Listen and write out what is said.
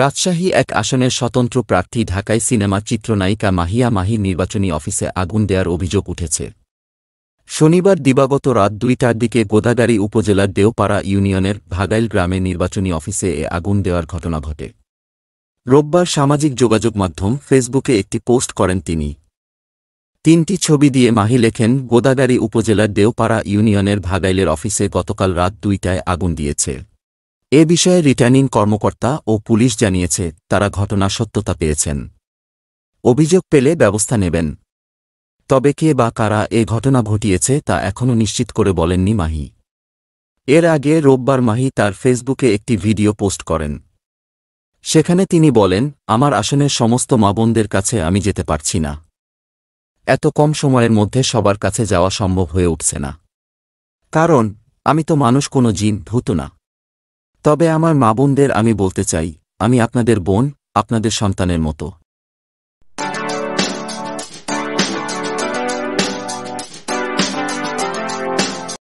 রাজশাহী এক আসনের স্বতন্ত্র প্রার্থী ঢাকায় সিনেমা চিত্রনায়িকা মাহিয়া মাহির নির্বাচনী অফিসে আগুন দেয়ার অভিযোগ উঠেছে শনিবার দিবাগত রাত দুইটার দিকে গোদাগাড়ি উপজেলার দেওপাড়া ইউনিয়নের ভাগাইল গ্রামে নির্বাচনী অফিসে এ আগুন দেওয়ার ঘটনা ঘটে রোববার সামাজিক যোগাযোগ মাধ্যম ফেসবুকে একটি পোস্ট করেন তিনি তিনটি ছবি দিয়ে মাহি লেখেন গোদাগাড়ি উপজেলার দেওপাড়া ইউনিয়নের ভাগাইলের অফিসে গতকাল রাত দুইটায় আগুন দিয়েছে এ বিষয়ে রিটার্নিং কর্মকর্তা ও পুলিশ জানিয়েছে তারা ঘটনা সত্যতা পেয়েছেন অভিযোগ পেলে ব্যবস্থা নেবেন তবে কে বা কারা এ ঘটনা ঘটিয়েছে তা এখনও নিশ্চিত করে বলেননি মাহি এর আগে রোববার মাহি তার ফেসবুকে একটি ভিডিও পোস্ট করেন সেখানে তিনি বলেন আমার আসনের সমস্ত মাবনদের কাছে আমি যেতে পারছি না এত কম সময়ের মধ্যে সবার কাছে যাওয়া সম্ভব হয়ে উঠছে না কারণ আমি তো মানুষ কোনো জিন ধুত না তবে আমার মা বোনদের আমি বলতে চাই আমি আপনাদের বোন আপনাদের সন্তানের মতো